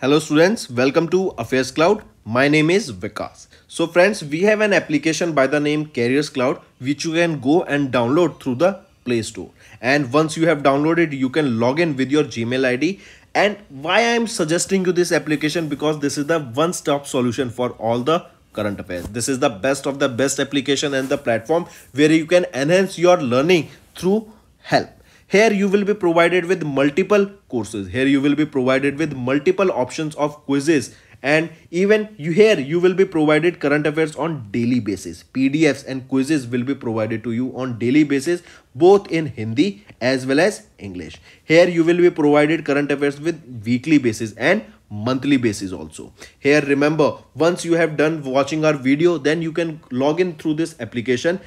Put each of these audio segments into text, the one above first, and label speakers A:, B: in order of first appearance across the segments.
A: Hello students, welcome to Affairs Cloud. My name is Vikas. So friends, we have an application by the name Carriers Cloud which you can go and download through the Play Store. And once you have downloaded, you can log in with your Gmail ID. And why I am suggesting you this application because this is the one-stop solution for all the current affairs. This is the best of the best application and the platform where you can enhance your learning through help. Here you will be provided with multiple courses. Here you will be provided with multiple options of quizzes and even you here you will be provided current affairs on daily basis pdfs and quizzes will be provided to you on daily basis both in hindi as well as english here you will be provided current affairs with weekly basis and monthly basis also here remember once you have done watching our video then you can log in through this application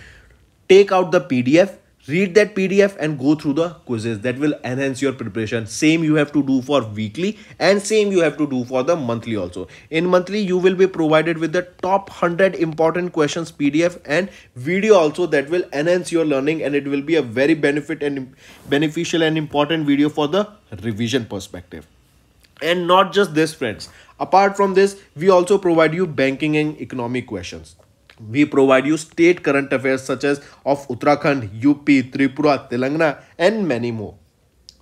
A: take out the pdf read that pdf and go through the quizzes that will enhance your preparation same you have to do for weekly and same you have to do for the monthly also in monthly you will be provided with the top 100 important questions pdf and video also that will enhance your learning and it will be a very benefit and beneficial and important video for the revision perspective and not just this friends apart from this we also provide you banking and economic questions we provide you state current affairs such as of Uttarakhand, UP, Tripura, Telangana and many more.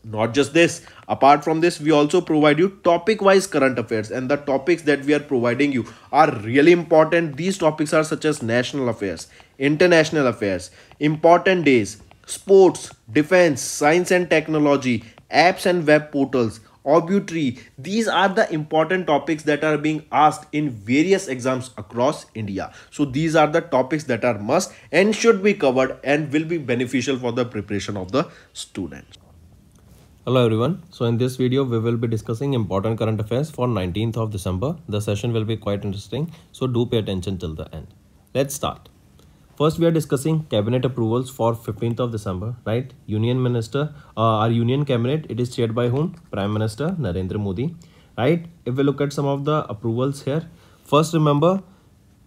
A: Not just this, apart from this, we also provide you topic wise current affairs and the topics that we are providing you are really important. These topics are such as national affairs, international affairs, important days, sports, defense, science and technology, apps and web portals, obituary. These are the important topics that are being asked in various exams across India. So these are the topics that are must and should be covered and will be beneficial for the preparation of the students. Hello everyone. So in this video, we will be discussing important current affairs for 19th of December. The session will be quite interesting. So do pay attention till the end. Let's start. First, we are discussing cabinet approvals for 15th of December, right? Union Minister, uh, our Union Cabinet, it is chaired by whom? Prime Minister Narendra Modi, right? If we look at some of the approvals here, first remember,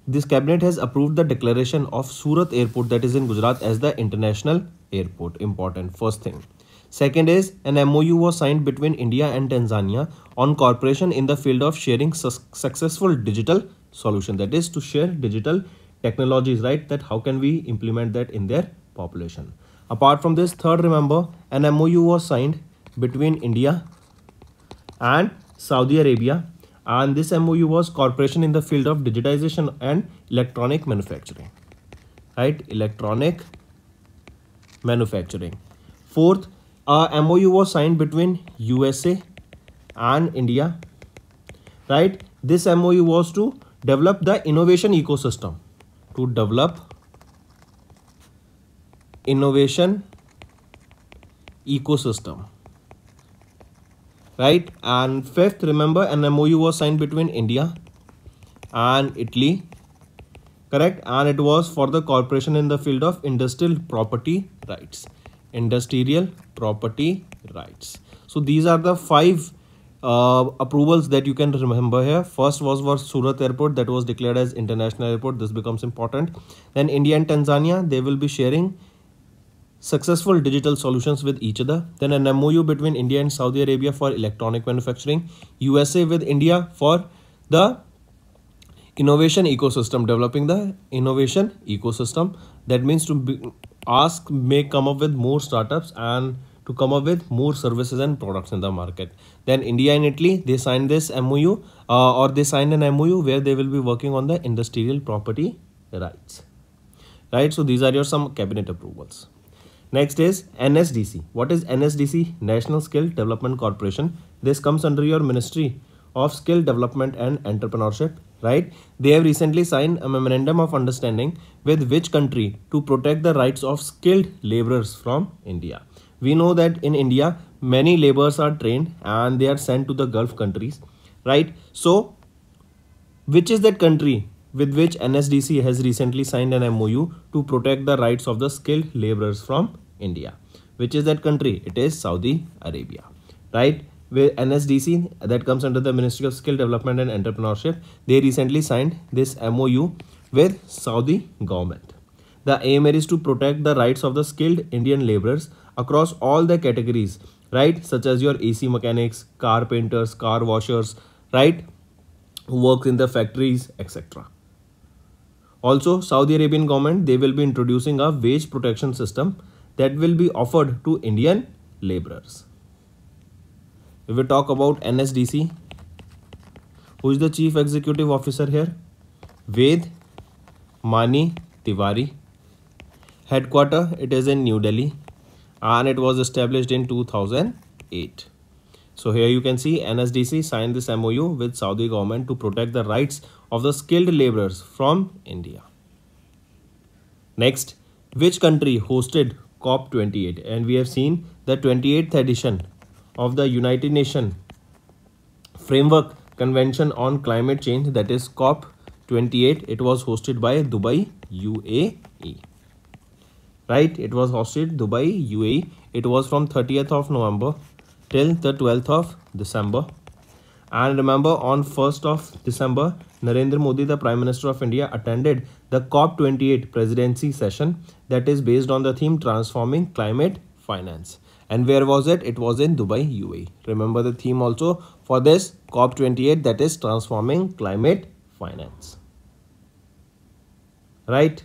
A: this cabinet has approved the declaration of Surat Airport that is in Gujarat as the international airport. Important, first thing. Second is an MOU was signed between India and Tanzania on cooperation in the field of sharing su successful digital solution that is to share digital technologies, right? That how can we implement that in their population. Apart from this, third, remember, an MOU was signed between India and Saudi Arabia and this MOU was cooperation in the field of digitization and electronic manufacturing, right? Electronic manufacturing. Fourth, a MOU was signed between USA and India, right? This MOU was to develop the innovation ecosystem, to develop innovation ecosystem right and fifth remember an mou was signed between india and italy correct and it was for the corporation in the field of industrial property rights industrial property rights so these are the five uh, approvals that you can remember here. First was for Surat Airport that was declared as international airport. This becomes important. Then India and Tanzania, they will be sharing successful digital solutions with each other. Then an MOU between India and Saudi Arabia for electronic manufacturing. USA with India for the innovation ecosystem, developing the innovation ecosystem. That means to be, ask, may come up with more startups and to come up with more services and products in the market. Then India and Italy, they signed this MOU uh, or they signed an MOU where they will be working on the industrial property rights. Right, so these are your some cabinet approvals. Next is NSDC. What is NSDC? National Skill Development Corporation. This comes under your Ministry of Skill Development and Entrepreneurship, right? They have recently signed a memorandum of understanding with which country to protect the rights of skilled laborers from India we know that in india many laborers are trained and they are sent to the gulf countries right so which is that country with which nsdc has recently signed an mou to protect the rights of the skilled laborers from india which is that country it is saudi arabia right with nsdc that comes under the ministry of skill development and entrepreneurship they recently signed this mou with saudi government the aim is to protect the rights of the skilled indian laborers across all the categories right such as your ac mechanics car painters car washers right who works in the factories etc also saudi arabian government they will be introducing a wage protection system that will be offered to indian laborers if we talk about nsdc who is the chief executive officer here ved mani tiwari headquarter it is in new delhi and it was established in 2008. So here you can see NSDC signed this MOU with Saudi government to protect the rights of the skilled laborers from India. Next, which country hosted COP28? And we have seen the 28th edition of the United Nations Framework Convention on Climate Change that is COP28. It was hosted by Dubai, UAE right it was hosted dubai uae it was from 30th of november till the 12th of december and remember on 1st of december narendra modi the prime minister of india attended the cop 28 presidency session that is based on the theme transforming climate finance and where was it it was in dubai uae remember the theme also for this cop 28 that is transforming climate finance right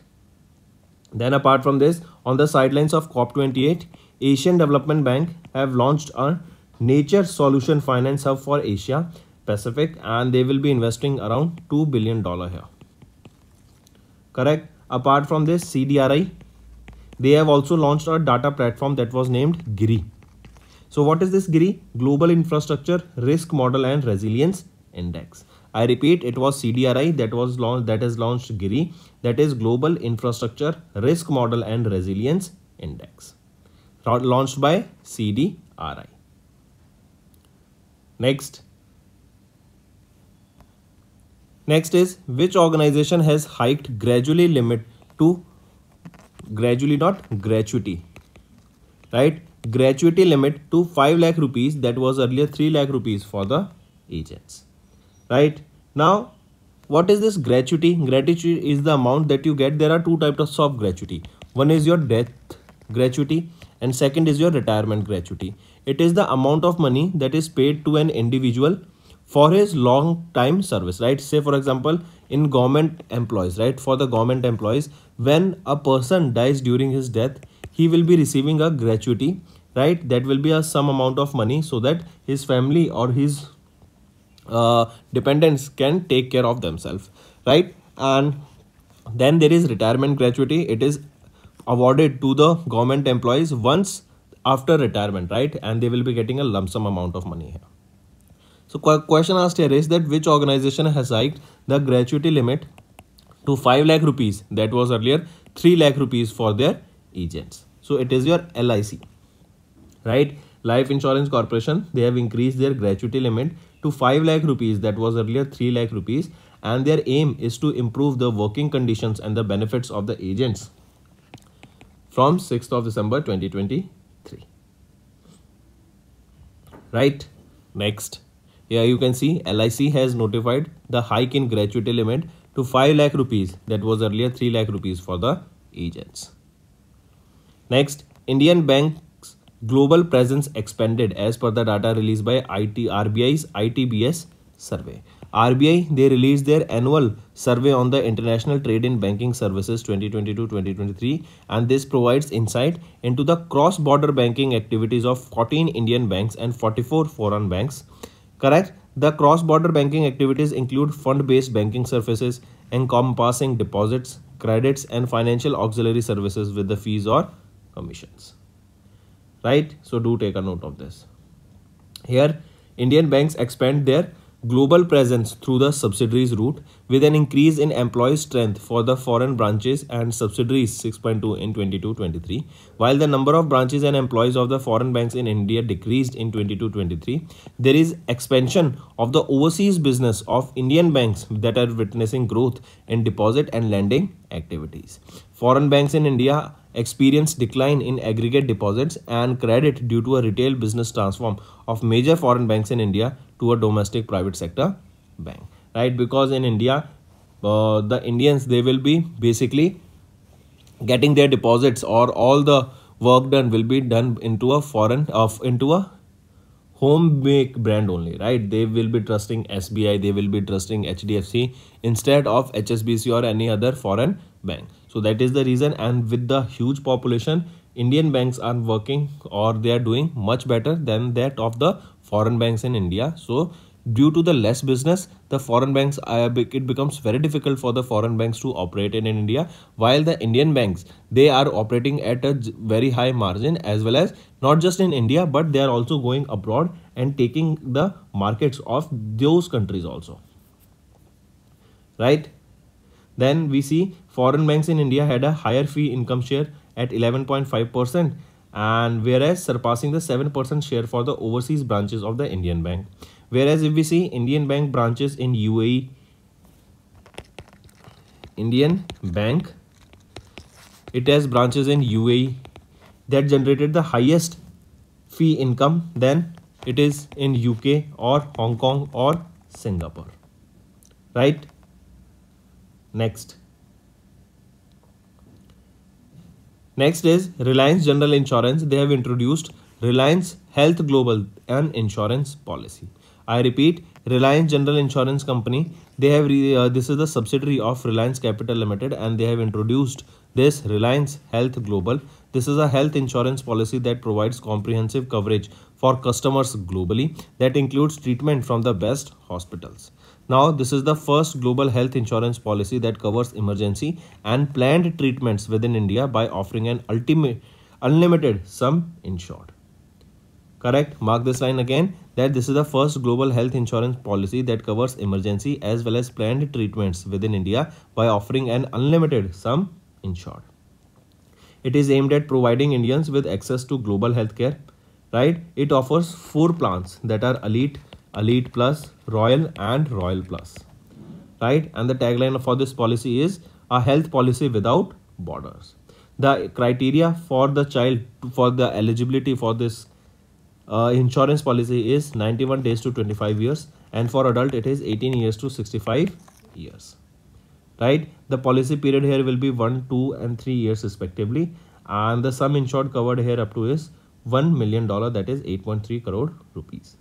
A: then apart from this on the sidelines of COP28, Asian Development Bank have launched a Nature Solution Finance Hub for Asia Pacific and they will be investing around $2 billion here. Correct. Apart from this, CDRI, they have also launched a data platform that was named GIRI. So what is this GIRI? Global Infrastructure Risk Model and Resilience Index. I repeat, it was CDRI that was launched that has launched GIRI, that is Global Infrastructure Risk Model and Resilience Index, launched by CDRI. Next. Next is which organization has hiked gradually limit to gradually not gratuity, right? Gratuity limit to 5 lakh rupees that was earlier 3 lakh rupees for the agents right now what is this gratuity gratuity is the amount that you get there are two types of gratuity one is your death gratuity and second is your retirement gratuity it is the amount of money that is paid to an individual for his long time service right say for example in government employees right for the government employees when a person dies during his death he will be receiving a gratuity right that will be a some amount of money so that his family or his uh, dependents can take care of themselves, right? And then there is retirement gratuity. It is awarded to the government employees once after retirement, right? And they will be getting a lump sum amount of money here. So question asked here is that which organization has hiked the gratuity limit to 5 lakh rupees that was earlier 3 lakh rupees for their agents. So it is your LIC, right? Life Insurance Corporation, they have increased their gratuity limit to 5 lakh rupees that was earlier 3 lakh rupees and their aim is to improve the working conditions and the benefits of the agents from 6th of December 2023. Right, next. Here you can see LIC has notified the hike in gratuity limit to 5 lakh rupees that was earlier 3 lakh rupees for the agents. Next, Indian Bank global presence expanded as per the data released by IT, RBI's ITBS survey. RBI, they released their annual survey on the International Trade in Banking Services 2022-2023 and this provides insight into the cross-border banking activities of 14 Indian banks and 44 foreign banks. Correct? The cross-border banking activities include fund-based banking services, encompassing deposits, credits and financial auxiliary services with the fees or commissions right so do take a note of this here indian banks expand their global presence through the subsidiaries route with an increase in employee strength for the foreign branches and subsidiaries 6.2 in 22-23 while the number of branches and employees of the foreign banks in India decreased in 22-23 there is expansion of the overseas business of Indian banks that are witnessing growth in deposit and lending activities foreign banks in India experienced decline in aggregate deposits and credit due to a retail business transform of major foreign banks in India to a domestic private sector bank right because in india uh, the indians they will be basically getting their deposits or all the work done will be done into a foreign of into a home make brand only right they will be trusting sbi they will be trusting hdfc instead of hsbc or any other foreign bank so that is the reason and with the huge population indian banks are working or they are doing much better than that of the foreign banks in india so due to the less business the foreign banks it becomes very difficult for the foreign banks to operate in india while the indian banks they are operating at a very high margin as well as not just in india but they are also going abroad and taking the markets of those countries also right then we see foreign banks in india had a higher fee income share at 11.5% and whereas surpassing the 7% share for the overseas branches of the indian bank Whereas if we see Indian Bank branches in UAE, Indian Bank, it has branches in UAE that generated the highest fee income than it is in UK or Hong Kong or Singapore. Right? Next. Next is Reliance General Insurance. They have introduced Reliance Health Global and Insurance Policy. I repeat, Reliance General Insurance Company, they have, uh, this is the subsidiary of Reliance Capital Limited and they have introduced this Reliance Health Global. This is a health insurance policy that provides comprehensive coverage for customers globally that includes treatment from the best hospitals. Now, this is the first global health insurance policy that covers emergency and planned treatments within India by offering an ultimate unlimited sum insured. Correct? Mark this line again that this is the first global health insurance policy that covers emergency as well as planned treatments within India by offering an unlimited sum insured. It is aimed at providing Indians with access to global healthcare, right? It offers four plans that are Elite, Elite Plus, Royal and Royal Plus, right? And the tagline for this policy is a health policy without borders. The criteria for the child for the eligibility for this uh, insurance policy is 91 days to 25 years and for adult it is 18 years to 65 years right the policy period here will be 1 2 and 3 years respectively and the sum insured covered here up to is 1 million dollar that is 8.3 crore rupees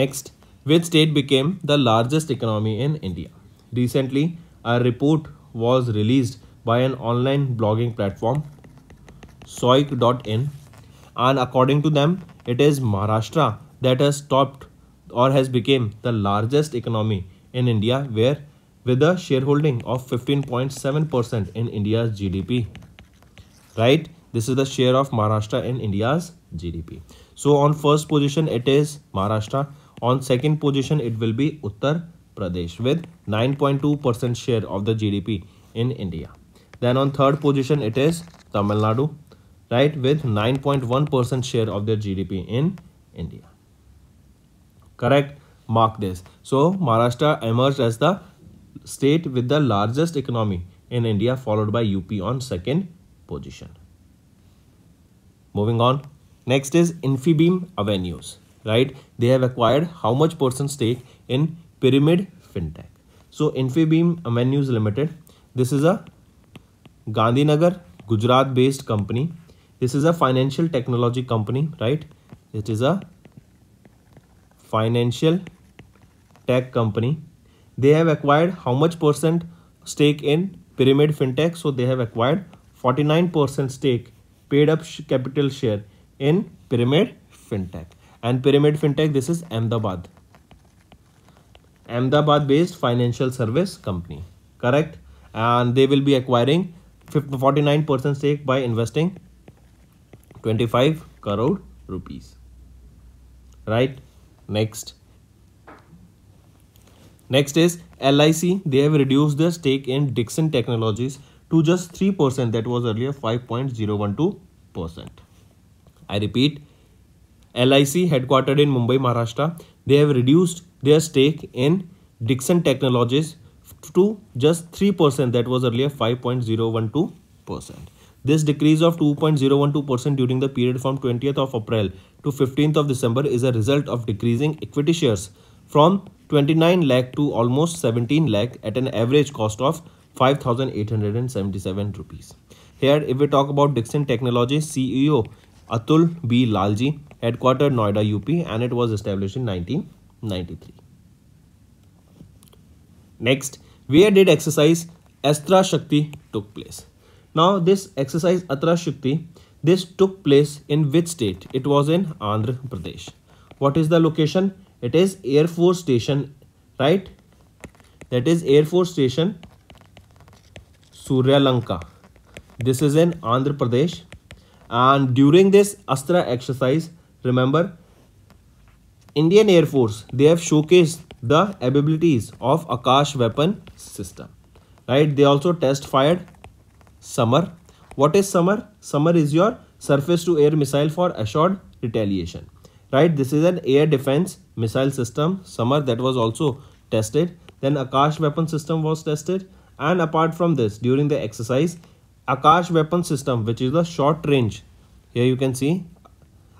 A: next which state became the largest economy in india recently a report was released by an online blogging platform soik.in and according to them it is Maharashtra that has topped or has become the largest economy in India where with a shareholding of 15.7% in India's GDP right this is the share of Maharashtra in India's GDP so on first position it is Maharashtra on second position it will be Uttar Pradesh with 9.2% share of the GDP in India then on third position it is Tamil Nadu right, with 9.1% share of their GDP in India. Correct? Mark this. So Maharashtra emerged as the state with the largest economy in India followed by UP on second position. Moving on. Next is Infibeam Avenues, right? They have acquired how much percent stake in Pyramid FinTech. So Infibeam Avenues Limited, this is a Gandhinagar, Gujarat based company this is a financial technology company, right? It is a financial tech company. They have acquired how much percent stake in Pyramid Fintech? So they have acquired 49% stake paid up capital share in Pyramid Fintech. And Pyramid Fintech, this is Ahmedabad. Ahmedabad based financial service company, correct? And they will be acquiring 49% stake by investing 25 crore rupees right next next is lic they have reduced their stake in dixon technologies to just 3% that was earlier 5.012% i repeat lic headquartered in mumbai maharashtra they have reduced their stake in dixon technologies to just 3% that was earlier 5.012% this decrease of 2.012% during the period from 20th of April to 15th of December is a result of decreasing equity shares from 29 lakh to almost 17 lakh at an average cost of 5877 rupees. Here, if we talk about Dixon Technology, CEO Atul B. Lalji, headquartered Noida, UP, and it was established in 1993. Next, where did exercise Astra Shakti took place? Now this exercise Atrashukti, this took place in which state? It was in Andhra Pradesh. What is the location? It is Air Force Station, right? That is Air Force Station, Surya Lanka. This is in Andhra Pradesh. And during this Astra exercise, remember, Indian Air Force, they have showcased the abilities of Akash weapon system. Right? They also test fired Summer. What is Summer? Summer is your surface to air missile for assured retaliation. Right, this is an air defense missile system. Summer that was also tested. Then Akash weapon system was tested. And apart from this, during the exercise, Akash weapon system, which is the short range. Here you can see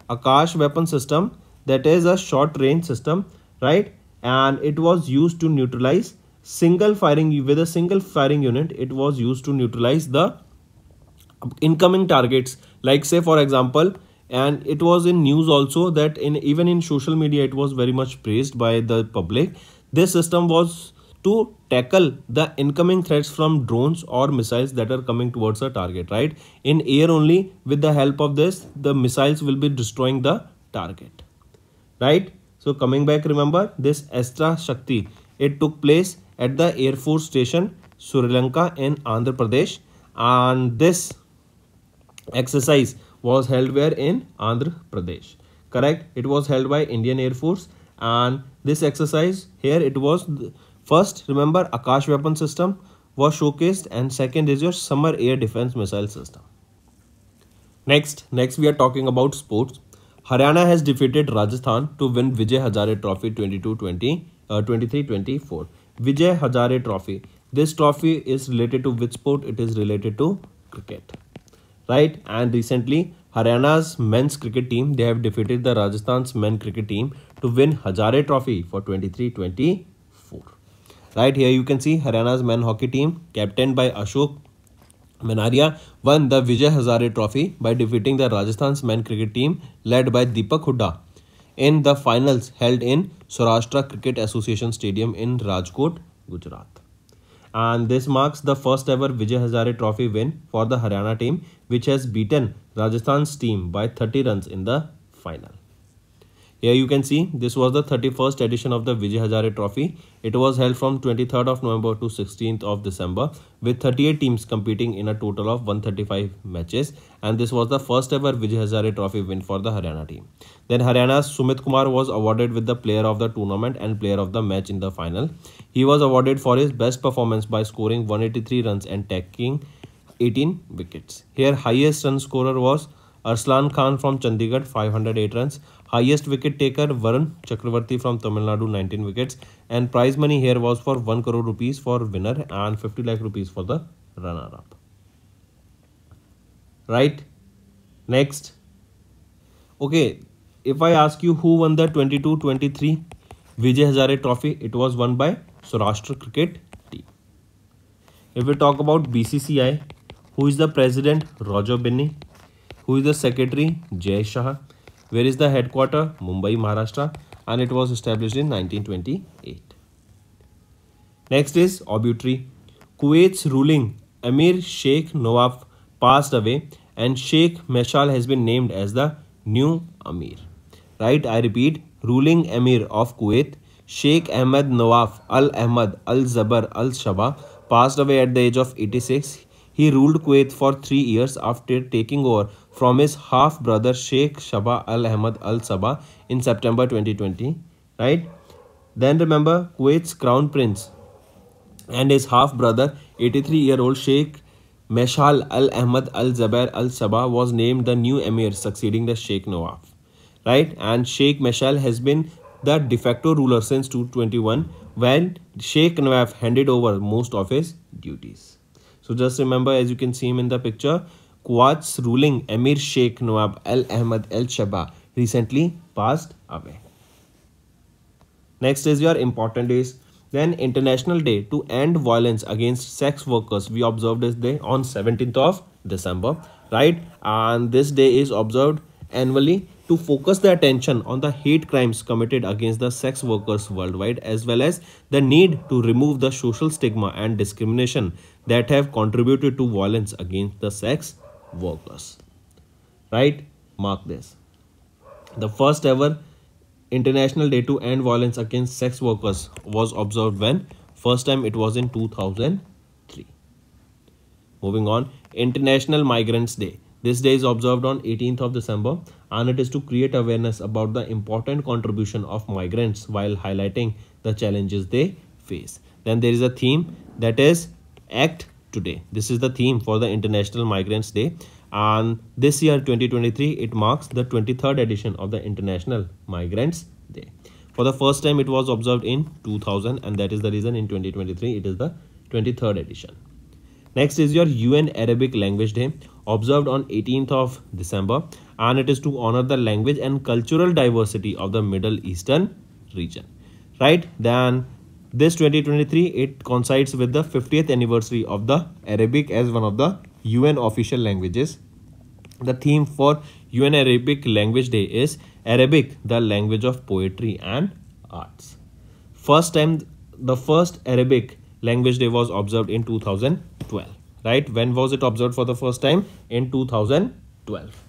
A: Akash weapon system that is a short range system, right? And it was used to neutralize single firing with a single firing unit it was used to neutralize the incoming targets like say for example and it was in news also that in even in social media it was very much praised by the public this system was to tackle the incoming threats from drones or missiles that are coming towards a target right in air only with the help of this the missiles will be destroying the target right so coming back remember this extra shakti it took place at the Air Force Station, Sri Lanka in Andhra Pradesh. And this exercise was held where in Andhra Pradesh. Correct? It was held by Indian Air Force. And this exercise here, it was first, remember, Akash weapon system was showcased and second is your summer air defense missile system. Next, next we are talking about sports. Haryana has defeated Rajasthan to win Vijay Hazare Trophy 22-20, uh, 23-24. Vijay Hazare Trophy. This trophy is related to which sport? It is related to cricket. Right? And recently, Haryana's men's cricket team, they have defeated the Rajasthan's men cricket team to win Hazare Trophy for 23-24. Right here you can see Haryana's men hockey team, captained by Ashok Manaria, won the Vijay Hazare Trophy by defeating the Rajasthan's men cricket team led by Deepak Hooda in the finals held in Saurashtra Cricket Association Stadium in Rajkot, Gujarat. And this marks the first ever Vijay Hazare Trophy win for the Haryana team which has beaten Rajasthan's team by 30 runs in the final. Here you can see this was the 31st edition of the Vijay Hazare Trophy. It was held from 23rd of November to 16th of December with 38 teams competing in a total of 135 matches and this was the first ever Vijay Hazare Trophy win for the Haryana team. Then Haryana's Sumit Kumar was awarded with the player of the tournament and player of the match in the final. He was awarded for his best performance by scoring 183 runs and taking 18 wickets. Here highest run scorer was Arslan Khan from Chandigarh 508 runs. Highest wicket taker Varun Chakravarthy from Tamil Nadu 19 wickets and prize money here was for one crore rupees for winner and fifty lakh rupees for the runner up right next okay if I ask you who won the 22 23 Vijay Hazare trophy it was won by Saurashtra cricket team if you talk about BCCI who is the president Roger Binny who is the secretary जय Shah where is the headquarter mumbai maharashtra and it was established in 1928 next is obituary kuwait's ruling amir sheikh nawaf passed away and sheikh meshal has been named as the new amir right i repeat ruling emir of kuwait sheikh ahmed nawaf al ahmad al zabar al shaba passed away at the age of 86 he ruled kuwait for 3 years after taking over from his half brother Sheikh Shaba Al Ahmad Al Sabah in September 2020, right? Then remember Kuwait's crown prince and his half brother 83 year old Sheikh Meshal Al Ahmad Al Zabair Al Sabah was named the new emir succeeding the Sheikh Nawaf, right? And Sheikh Meshal has been the de facto ruler since 221 when Sheikh Nawaf handed over most of his duties. So just remember as you can see him in the picture Kuwait's ruling Emir Sheikh Nawab Al Ahmad Al Shaba recently passed away. Next is your important days. Then International Day to End Violence Against Sex Workers. We observed this day on 17th of December, right? And this day is observed annually to focus the attention on the hate crimes committed against the sex workers worldwide as well as the need to remove the social stigma and discrimination that have contributed to violence against the sex workers right mark this the first ever international day to end violence against sex workers was observed when first time it was in 2003 moving on international migrants day this day is observed on 18th of december and it is to create awareness about the important contribution of migrants while highlighting the challenges they face then there is a theme that is act today. This is the theme for the International Migrants Day and this year 2023 it marks the 23rd edition of the International Migrants Day. For the first time it was observed in 2000 and that is the reason in 2023 it is the 23rd edition. Next is your UN Arabic Language Day observed on 18th of December and it is to honor the language and cultural diversity of the Middle Eastern region. Right then this 2023, it coincides with the 50th anniversary of the Arabic as one of the UN official languages. The theme for UN Arabic Language Day is Arabic, the language of poetry and arts. First time, the first Arabic language day was observed in 2012, right? When was it observed for the first time? In 2012.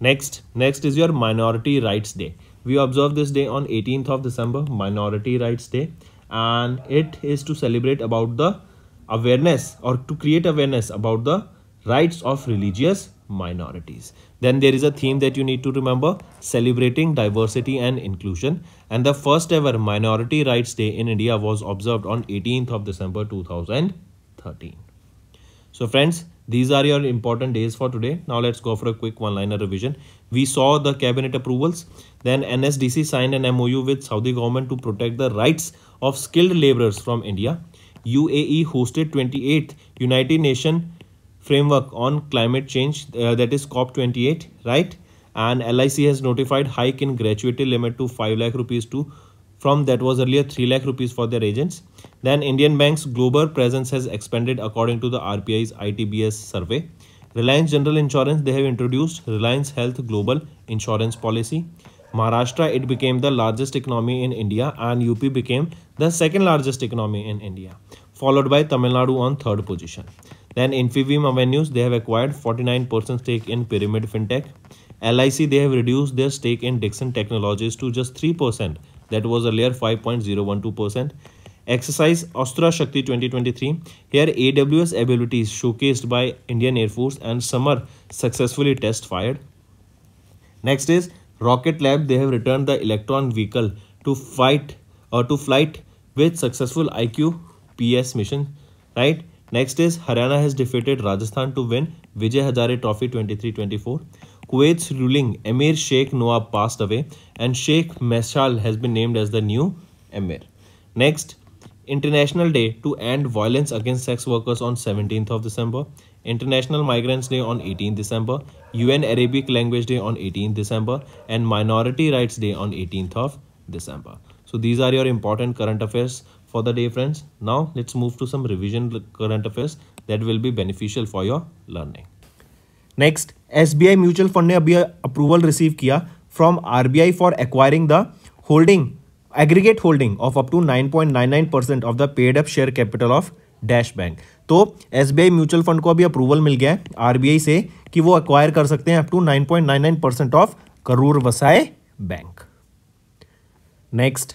A: Next, next is your Minority Rights Day. We observe this day on 18th of December, Minority Rights Day, and it is to celebrate about the awareness or to create awareness about the rights of religious minorities. Then there is a theme that you need to remember, celebrating diversity and inclusion. And the first ever Minority Rights Day in India was observed on 18th of December 2013. So friends, these are your important days for today. Now let's go for a quick one-liner revision. We saw the cabinet approvals. Then NSDC signed an MOU with Saudi government to protect the rights of skilled laborers from India. UAE hosted 28th United Nation framework on climate change uh, that is COP28, right? And LIC has notified hike in gratuity limit to 5 lakh rupees to from that was earlier 3 lakh rupees for their agents. Then Indian Bank's global presence has expanded according to the RPI's ITBS survey. Reliance General Insurance, they have introduced Reliance Health Global Insurance Policy. Maharashtra, it became the largest economy in India and UP became the second largest economy in India, followed by Tamil Nadu on third position. Then Infibeam Avenues, they have acquired 49% stake in Pyramid FinTech. LIC, they have reduced their stake in Dixon Technologies to just 3% that was earlier 5.012%. Exercise Astra Shakti 2023. Here AWS abilities showcased by Indian Air Force and Summer successfully test fired. Next is Rocket Lab. They have returned the Electron vehicle to fight or uh, to flight with successful IQ PS mission. Right. Next is Haryana has defeated Rajasthan to win Vijay Hazare Trophy 23-24. Kuwait's ruling Emir Sheikh Noah passed away and Sheikh Meshal has been named as the new Emir. Next, International Day to End Violence Against Sex Workers on 17th of December, International Migrants Day on 18th December, UN Arabic Language Day on 18th December and Minority Rights Day on 18th of December. So these are your important current affairs for the day friends. Now let's move to some revision current affairs that will be beneficial for your learning. Next S B mutual fund ने अभी approval receive किया from R for acquiring the holding aggregate holding of up to 9.99 percent of the paid up share capital of dash bank तो S mutual fund को अभी approval मिल गया है RBI से कि वो एक्वायर कर सकते हैं up to 9.99 percent of Karur Vysya bank next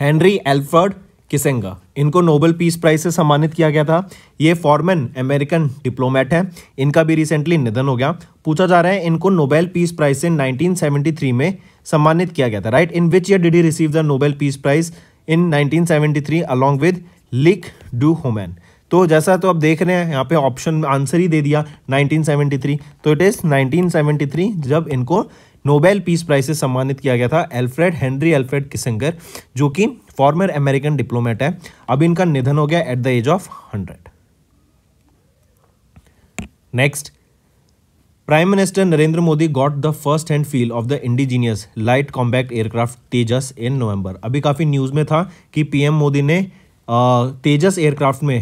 A: Henry Alfred Kissinger इनको नोबेल पीस प्राइज से सम्मानित किया गया था ये फॉर्मन अमेरिकन डिप्लोमेट है इनका भी रिसेंटली निधन हो गया पूछा जा रहा है इनको नोबेल पीस प्राइज से 1973 में सम्मानित किया गया था right in which year did he receive the Nobel peace prize in 1973 along with लिक डू होमैन तो जैसा तो आप देख रहे हैं यहाँ पे ऑप्शन आंसर ही दे दिया 1973 तो इट इज़ 1973 जब इनको नोबेल पीस प्राइज से सम्मानित किया गया था एल्फ्रेड हेनरी एल्फ्रेड किसिंगर जो कि फॉर्मर अमेरिकन डिप्लोमेट है अब इनका निधन हो गया at the age of hundred next prime minister Narendra Modi got the first hand feel of the indigenous light combat aircraft Tejas in November अभी काफ़ी न्यूज़ में था कि पीएम मोदी ने तेजस एयरक्राफ्ट में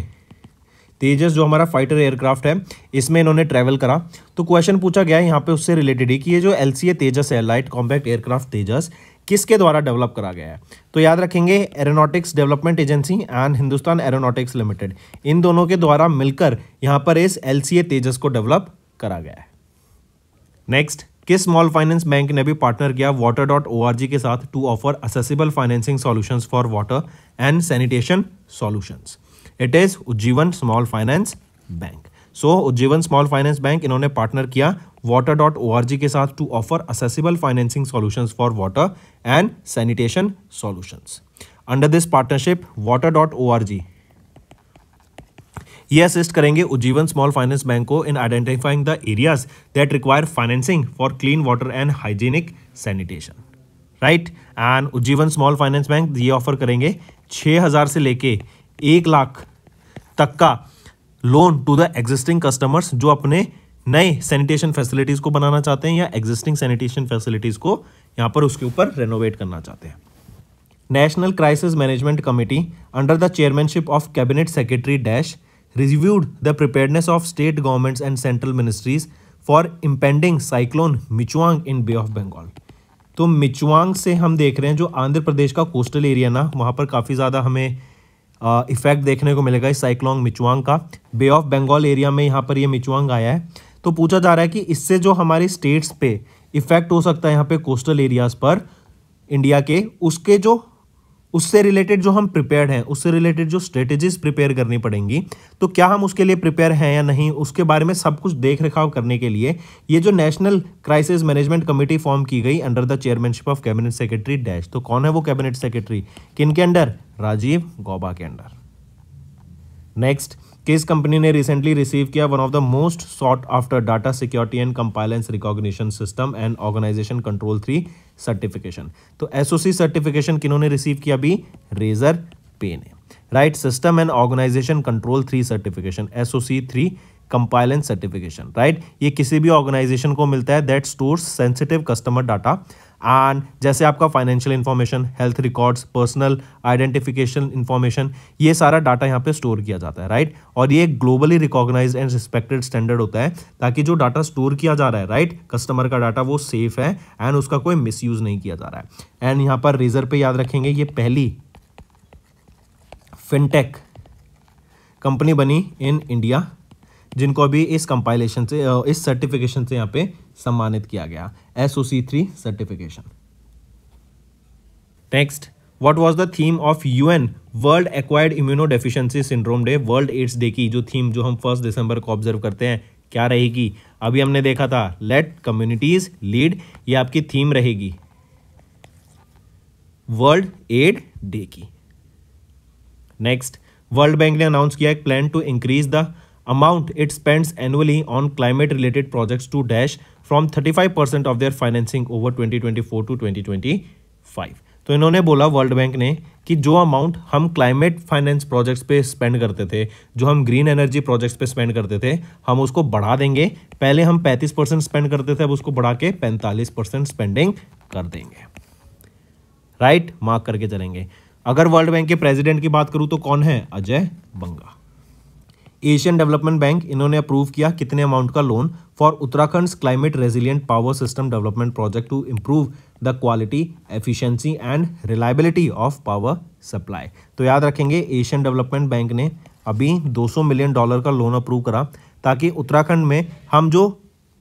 A: तेजस जो हमारा फाइटर एयरक्राफ्ट है इसमें इन्होंने ट्रैवल करा तो क्वेश्चन पूछा गया है यहाँ पे उससे रिलेटेड ही कि ये जो एल तेजस है लाइट कॉम्पैक्ट एयरक्राफ्ट तेजस किसके द्वारा डेवलप करा गया है तो याद रखेंगे aeronautics development agency and Hindustan aeronautics limited इन दोनों के द्वारा मिलकर यहाँ पर इस एल तेजस को डेवलप करा गया है नेक्स्ट किस स्मॉल फाइनेंस बैंक ने भी पार्टनर किया वाटर डॉट ओ के साथ to offer accessible financing solutions for water and sanitation solutions it is Ujjivan small finance bank so Ujjivan small finance bank इन्होंने पार्टनर किया water dot O R G के साथ to offer accessible financing solutions for water and sanitation solutions under this partnership water dot O R G ये assist करेंगे Ujjivan small finance bank को in identifying the areas that require financing for clean water and hygienic sanitation right and Ujjivan small finance bank ये offer करेंगे छः हज़ार से लेके एक लाख तक का loan to the existing customers जो अपने नए सैनिटेशन फैसिलिटीज़ को बनाना चाहते हैं या एग्जिस्टिंग सैनिटेशन फैसिलिटीज़ को यहाँ पर उसके ऊपर रेनोवेट करना चाहते हैं national crisis management committee under the chairmanship of cabinet secretary dash reviewed the preparedness of state governments and central ministries for impending cyclone Michaung in bay of Bengal तो Michaung से हम देख रहे हैं जो आंध्र प्रदेश का कोस्टल एरिया ना वहाँ पर काफ़ी ज़्यादा हमें इफेक्ट देखने को मिलेगा इस साइक्लोंग मिचुआंग का बे ऑफ बंगाल एरिया में यहाँ पर ये मिचुआंग आया है तो पूछा जा रहा है कि इससे जो हमारे स्टेट्स पे इफेक्ट हो सकता है यहाँ पे कोस्टल एरियाज़ पर इंडिया के उसके जो उससे रिलेटेड जो हम प्रिपेयर हैं उससे रिलेटेड जो स्ट्रेटेजीज प्रिपेयर करनी पड़ेंगी तो क्या हम उसके लिए प्रिपेयर हैं या नहीं उसके बारे में सब कुछ देख रखाव करने के लिए ये जो national crisis management committee form की गई under the chairmanship of cabinet secretary dash तो कौन है वो कैबिनेट सेक्रेटरी किन के अंडर राजीव गौबा के अंडर नेक्स्ट किस कंपनी ने रिसेंटली रिसीव किया one of the most sought after data security and compliance recognition system and organisation control three certification तो एसओसी सर्टिफिकेशन किन्होंने रिसीव किया अभी रेजर पे ने right system and organisation control three certification SOC three compliance certification right ये किसी भी ऑर्गेनाइजेशन को मिलता है that stores sensitive customer data and जैसे आपका financial information health records personal identification information ये सारा डाटा यहाँ पे स्टोर किया जाता है राइट और ये globally recognise and respected standard होता है ताकि जो डाटा स्टोर किया जा रहा है राइट कस्टमर का डाटा वो सेफ है एंड उसका कोई मिस नहीं किया जा रहा है एंड यहाँ पर रेजर पर याद रखेंगे ये पहली फिनटेक कंपनी बनी इन इंडिया जिनको अभी इस कंपाइलेशन से इस सर्टिफिकेशन से यहाँ पे सम्मानित किया गया S three certification next what was the theme of U N world acquired immunodeficiency syndrome day world AIDS day की जो थीम जो हम फर्स्ट दिसंबर को ऑब्जर्व करते हैं क्या रहेगी अभी हमने देखा था लेट कम्युनिटीज लीड ये आपकी थीम रहेगी वर्ल्ड एड डे की नेक्स्ट वर्ल्ड बैंक ने अनाउंस किया एक plan to increase the amount it spends annually on climate related projects to dash from thirty five percent of their financing over twenty twenty four to twenty twenty five तो इन्होंने बोला world bank ने कि जो amount हम climate finance projects पे spend करते थे जो हम ग्रीन एनर्जी प्रोजेक्ट्स पे स्पेंड करते थे हम उसको बढ़ा देंगे पहले हम 35 परसेंट स्पेंड करते थे अब उसको बढ़ा के 45 परसेंट स्पेंडिंग कर देंगे राइट मार्क करके चलेंगे अगर वर्ल्ड बैंक के प्रेजिडेंट की बात करूँ तो कौन है Ajay Banga Asian development bank इन्होंने अप्रूव किया कितने अमाउंट का loan for Uttarakhand climate resilient power system development project to improve the quality efficiency and reliability of power supply तो याद रखेंगे एशियन डेवलपमेंट बैंक ने अभी 200 मिलियन डॉलर का लोन अप्रूव करा ताकि उत्तराखंड में हम जो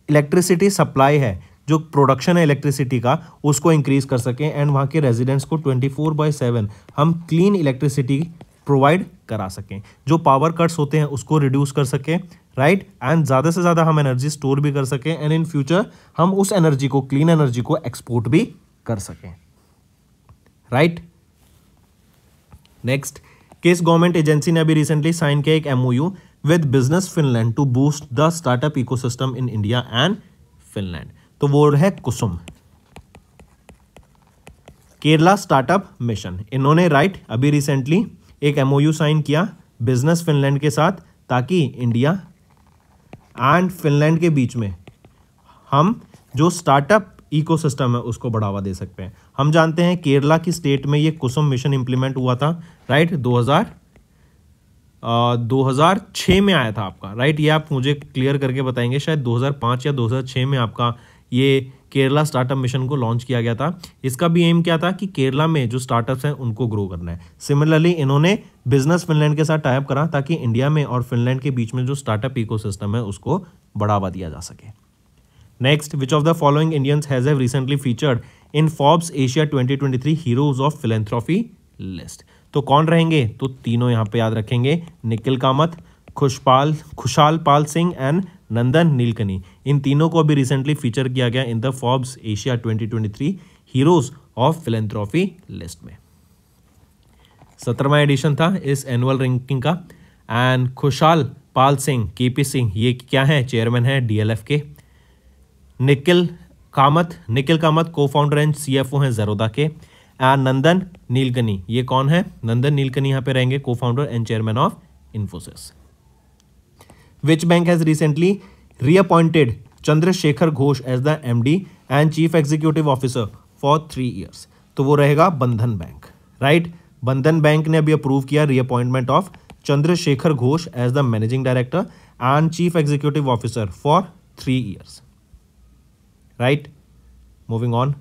A: इलेक्ट्रिसिटी सप्लाई है जो प्रोडक्शन है इलेक्ट्रिसिटी का उसको इंक्रीज कर सकें एंड वहाँ के रेजिडेंट्स को 24 फोर बाई सेवन हम क्लीन इलेक्ट्रिसिटी प्रोवाइड करा सकें जो पावर कट्स होते हैं उसको रिड्यूस कर सकें राइट एंड ज़्यादा से ज़्यादा हम एनर्जी स्टोर भी कर सकें एंड इन फ्यूचर हम उस एनर्जी को क्लीन एनर्जी को एक्सपोर्ट भी कर सकें राइट नेक्स्ट किस गवर्नमेंट एजेंसी ने अभी रिसेंटली साइन किया एक MOU with business Finland to boost the startup ecosystem in India and Finland तो वो है कुसुम केरला स्टार्टअप मिशन इन्होंने राइट अभी रिसेंटली एक एमओयू साइन किया बिजनेस फिनलैंड के साथ ताकि इंडिया एंड फिनलैंड के बीच में हम जो स्टार्टअप इकोसिस्टम है उसको बढ़ावा दे सकते हैं हम जानते हैं केरला की स्टेट में ये कुसुम मिशन इंप्लीमेंट हुआ था राइट 2000 आ, 2006 में आया था आपका राइट ये आप मुझे क्लियर करके बताएंगे शायद 2005 या 2006 में आपका ये केरला स्टार्टअप मिशन को लॉन्च किया गया था इसका भी एम क्या था कि केरला में जो स्टार्टअप्स हैं उनको ग्रो करना है सिमिलरली इन्होंने बिजनेस फिनलैंड के साथ टाइप करा ताकि इंडिया में और फिनलैंड के बीच में जो स्टार्टअप इको है उसको बढ़ावा दिया जा सके next which of the following Indians has have recently featured in Forbes Asia 2023 heroes of philanthropy list तो कौन रहेंगे तो तीनों यहाँ पे याद रखेंगे निखिल कामत खुशपाल खुशाल पाल सिंह एंड नंदन नीलकनी इन तीनों को अभी रिसेंटली फीचर किया गया in the Forbes Asia 2023 heroes of philanthropy list में सत्रहवा एडिशन था इस एनुअल रैंकिंग का एंड खुशाल पाल सिंह केपी सिंह ये क्या है चेयरमैन है डीएलएफ के निखिल कामत निखिल कामत को फाउंडर एंड ओ हैं जरोदा के एंड नंदन नीलकनी ये कौन है नंदन नीलकनी यहाँ पे रहेंगे को founder and chairman of Infosys which bank has recently reappointed Chandrashekhar Ghosh as the M D and chief executive officer for three years तो वो रहेगा बंधन बैंक राइट बंधन बैंक ने अभी अप्रूव किया reappointment of Chandrashekhar Ghosh as the managing director and chief executive officer for three years right moving on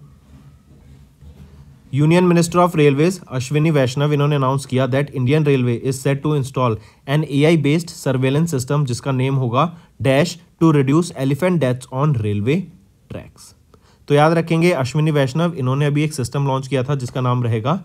A: union minister of railways Ashwini Vaishnaw इन्होंने announce किया that Indian railway is set to install an AI based surveillance system जिसका name होगा dash to reduce elephant deaths on railway tracks तो याद रखेंगे अश्विनी वैष्णव इन्होंने अभी एक सिस्टम लॉन्च किया था जिसका नाम रहेगा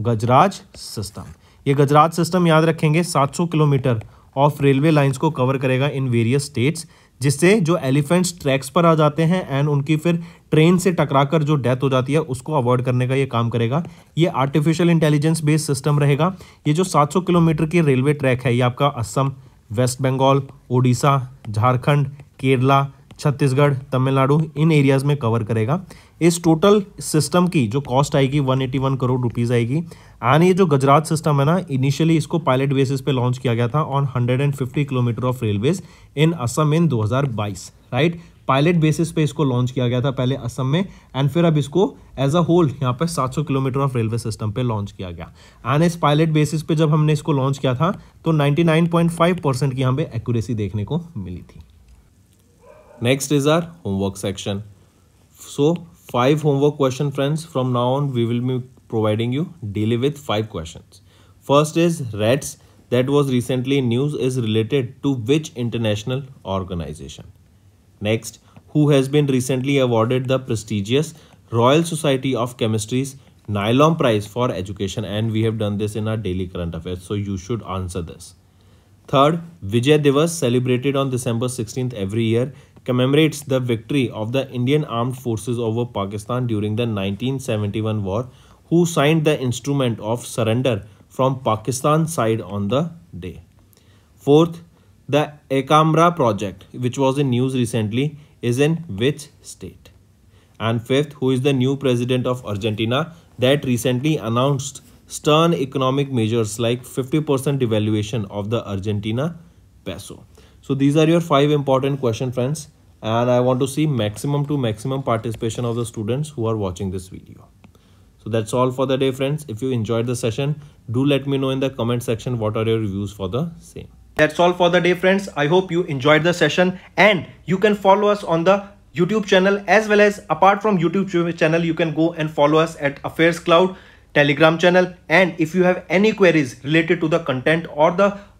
A: गजराज सिस्टम ये गजराज सिस्टम याद रखेंगे 700 किलोमीटर ऑफ रेलवे लाइंस को कवर करेगा इन वेरियस स्टेट्स जिससे जो एलिफेंट्स ट्रैक्स पर आ जाते हैं एंड उनकी फिर ट्रेन से टकराकर जो डेथ हो जाती है उसको अवॉइड करने का ये काम करेगा ये आर्टिफिशियल इंटेलिजेंस बेस्ड सिस्टम रहेगा ये जो 700 किलोमीटर की रेलवे ट्रैक है ये आपका असम वेस्ट बंगाल ओडिशा झारखंड केरला छत्तीसगढ़ तमिलनाडु इन एरियाज़ में कवर करेगा इस टोटल सिस्टम की जो कॉस्ट आएगी 181 करोड़ रुपीज़ आएगी एंड ये जो गुजरात सिस्टम है ना इनिशियली इसको पायलट बेसिस पे लॉन्च किया गया था on 150 kilometre of railways in Assam in 2022 right pilot basis पे इसको लॉन्च किया गया था पहले असम में एंड फिर अब इसको एज अ होल यहाँ पर 700 किलोमीटर ऑफ रेलवे सिस्टम पे लॉन्च किया गया एंड इस पायलट बेसिस पे जब हमने इसको लॉन्च किया था तो 99.5 परसेंट की यहाँ पे एक्यूरेसी देखने को मिली थी next is our homework section so five homework question friends from now on we will be providing you daily with five questions first is rats that was recently news is related to which international organization next who has been recently awarded the prestigious royal society of chemistry's nylon prize for education and we have done this in our daily current affairs so you should answer this third vijay divas celebrated on december 16th every year commemorates the victory of the Indian Armed Forces over Pakistan during the 1971 war who signed the instrument of surrender from Pakistan side on the day. Fourth, the Ekamra project which was in news recently is in which state? And fifth, who is the new president of Argentina that recently announced stern economic measures like 50% devaluation of the Argentina peso. So these are your five important question friends and I want to see maximum to maximum participation of the students who are watching this video. So that's all for the day friends. If you enjoyed the session, do let me know in the comment section what are your reviews for the same. That's all for the day friends. I hope you enjoyed the session and you can follow us on the YouTube channel as well as apart from YouTube channel, you can go and follow us at Affairs Cloud telegram channel and if you have any queries related to the content or the